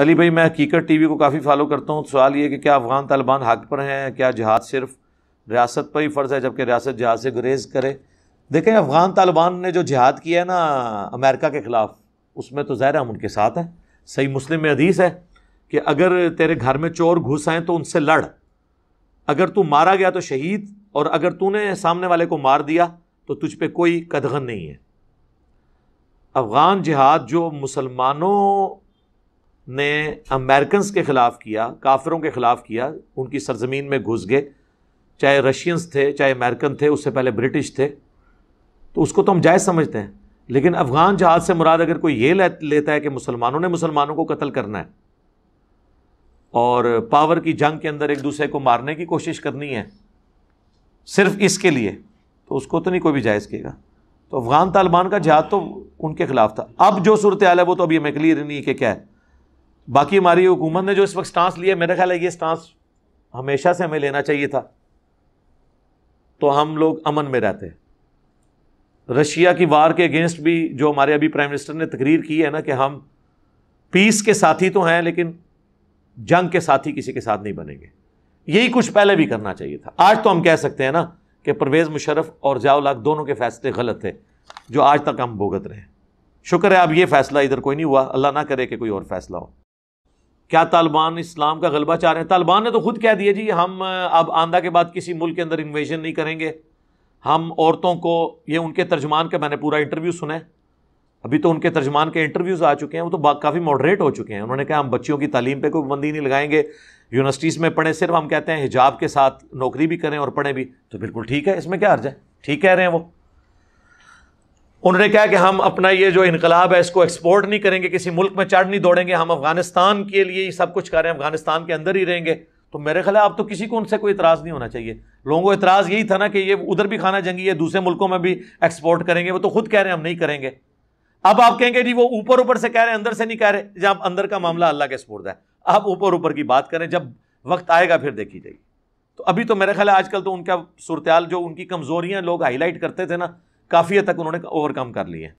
अली भाई मैं हकीकत टी वी को काफ़ी फॉलो करता हूँ सवाल ये कि क्या अफगान तालिबान हक पर हैं क्या जहाद सिर्फ रियासत पर ही फ़र्ज़ है जबकि रियासत जहाज़ से गुरेज करे देखें अफगान तालिबान ने जो जिहाद किया है ना अमेरिका के ख़िलाफ़ उसमें तो ज़ाहिर हम उनके साथ हैं सही मुस्लिम में हदीस है कि अगर तेरे घर में चोर घुस आए तो उनसे लड़ अगर तू मारा गया तो शहीद और अगर तूने सामने वाले को मार दिया तो तुझ पर कोई कदगन नहीं है अफ़गान जिहाद जो मुसलमानों ने अमेरिकन के ख़िलाफ़ किया काफिरों के ख़िलाफ़ किया उनकी सरजमीन में घुस गए चाहे रशियंस थे चाहे अमेरिकन थे उससे पहले ब्रिटिश थे तो उसको तो हम जायज़ समझते हैं लेकिन अफ़गान जहाज से मुराद अगर कोई ये लेता है कि मुसलमानों ने मुसलमानों को कत्ल करना है और पावर की जंग के अंदर एक दूसरे को मारने की कोशिश करनी है सिर्फ इसके लिए तो उसको तो नहीं कोई भी जायज़ किएगा तो अफ़गान तालिबान का जहाज़ तो उनके ख़िलाफ़ था अब जो सूरत आल है वो तो अभी हमें क्लियर नहीं है कि क्या है बाकी हमारी हुकूमत ने जो इस वक्त स्टांस लिया मेरा ख्याल है ये स्टांस हमेशा से हमें लेना चाहिए था तो हम लोग अमन में रहते रशिया की वार के अगेंस्ट भी जो हमारे अभी प्राइम मिनिस्टर ने तकरीर की है ना कि हम पीस के साथी तो हैं लेकिन जंग के साथी किसी के साथ नहीं बनेंगे यही कुछ पहले भी करना चाहिए था आज तो हम कह सकते हैं ना कि परवेज़ मुशरफ और जियाउलाक दोनों के फैसले गलत थे जो आज तक हम भुगत रहे हैं शुक्र है अब ये फैसला इधर कोई नहीं हुआ अल्लाह ना करे कि कोई और फैसला हो क्या तालिबान इस्लाम का गलबा चाह रहे हैं तालिबान ने तो खुद कह दिया जी हम अब आंदा के बाद किसी मुल्क के अंदर इन्वेजन नहीं करेंगे हम औरतों को ये उनके तर्जमान का मैंने पूरा इंटरव्यू सुना है अभी तो उनके तर्जमान के इंटरव्यूज़ आ चुके हैं वो तो काफ़ी मॉडरेट हो चुके हैं उन्होंने कहा हम बच्चियों की तालीम पर कोई बंदी नहीं लगाएंगे यूनिवर्सिटीज़ में पढ़े सिर्फ हम कहते हैं हिजाब के साथ नौकरी भी करें और पढ़ें भी तो बिल्कुल ठीक है इसमें क्या अर्ज है ठीक कह रहे हैं वो उन्होंने कहा कि हम अपना ये जो इनकलाब है इसको एक्सपोर्ट नहीं करेंगे किसी मुल्क में चढ़ नहीं दौड़ेंगे हम अफगानिस्तान के लिए ही सब कुछ कर रहे हैं अफगानिस्तान के अंदर ही रहेंगे तो मेरे ख्याल आप तो किसी को उनसे कोई इतराज़ नहीं होना चाहिए लोगों को इतराज़ यही था ना कि ये उधर भी खाना जंगी है दूसरे मुल्कों में भी एक्सपोर्ट करेंगे वो तो खुद कह रहे हैं हम नहीं करेंगे अब आप कहेंगे जी वो ऊपर ऊपर से कह रहे हैं अंदर से नहीं कह रहे जब अंदर का मामला अल्लाह के स्पोर्ट है आप ऊपर ऊपर की बात करें जब वक्त आएगा फिर देखी जाएगी तो अभी तो मेरे ख्याल आजकल तो उनका सुरत्याल जो उनकी कमज़ोरियाँ लोग हाईलाइट करते थे ना काफ़ी हद तक उन्होंने ओवरकम कर लिए